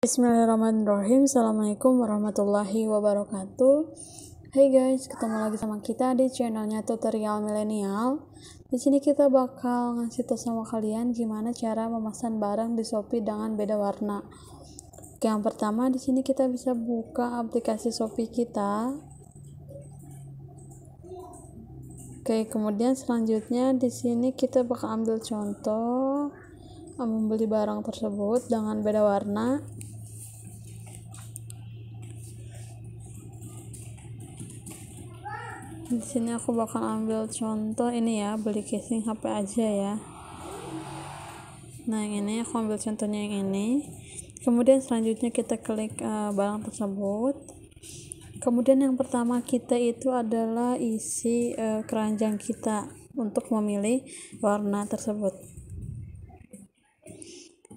Bismillahirrahmanirrahim Assalamualaikum warahmatullahi wabarakatuh Hai guys, ketemu lagi sama kita di channelnya Tutorial Milenial Di sini kita bakal ngasih tau sama kalian gimana cara memesan barang di Shopee dengan beda warna yang pertama di sini kita bisa buka aplikasi Shopee kita Oke, kemudian selanjutnya di sini kita bakal ambil contoh membeli barang tersebut dengan beda warna di sini aku bakal ambil contoh ini ya beli casing HP aja ya nah yang ini aku ambil contohnya yang ini kemudian selanjutnya kita klik uh, barang tersebut kemudian yang pertama kita itu adalah isi uh, keranjang kita untuk memilih warna tersebut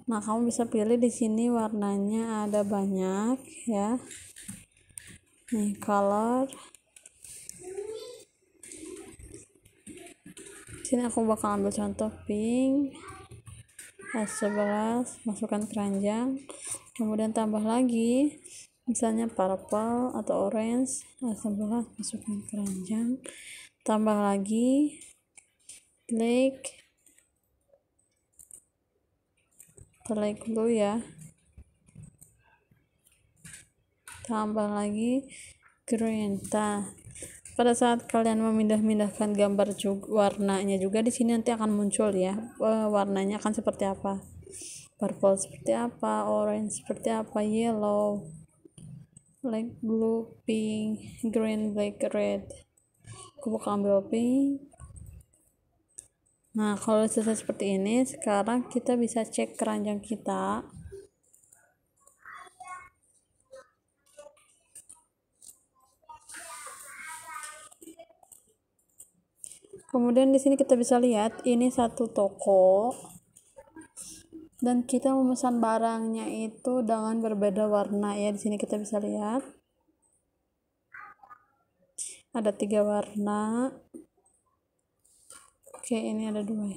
nah kamu bisa pilih di sini warnanya ada banyak ya nih color sini aku bakal ambil contoh pink S11 masukkan keranjang kemudian tambah lagi misalnya purple atau orange S11 masukkan keranjang tambah lagi black black blue ya tambah lagi green nah pada saat kalian memindah-mindahkan gambar juga, warnanya juga di sini nanti akan muncul ya eh, warnanya akan seperti apa purple seperti apa orange seperti apa yellow light blue pink green black red aku bakal ambil pink nah kalau selesai seperti ini sekarang kita bisa cek keranjang kita kemudian di sini kita bisa lihat ini satu toko dan kita memesan barangnya itu dengan berbeda warna ya di sini kita bisa lihat ada tiga warna oke ini ada dua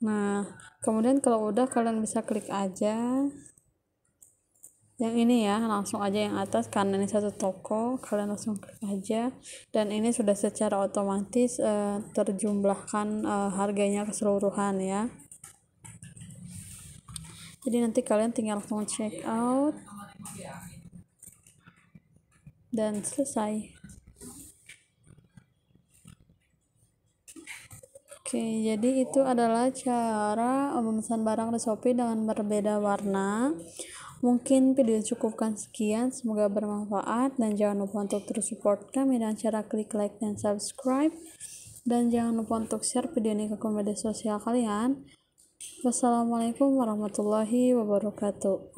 nah kemudian kalau udah kalian bisa klik aja yang ini ya langsung aja yang atas karena ini satu toko kalian langsung klik aja dan ini sudah secara otomatis uh, terjumlahkan uh, harganya keseluruhan ya jadi nanti kalian tinggal langsung check out dan selesai Oke, jadi itu adalah cara memesan barang di Shopee dengan berbeda warna. Mungkin video cukupkan sekian, semoga bermanfaat dan jangan lupa untuk terus support kami dengan cara klik like dan subscribe. Dan jangan lupa untuk share video ini ke komunitas sosial kalian. Wassalamualaikum warahmatullahi wabarakatuh.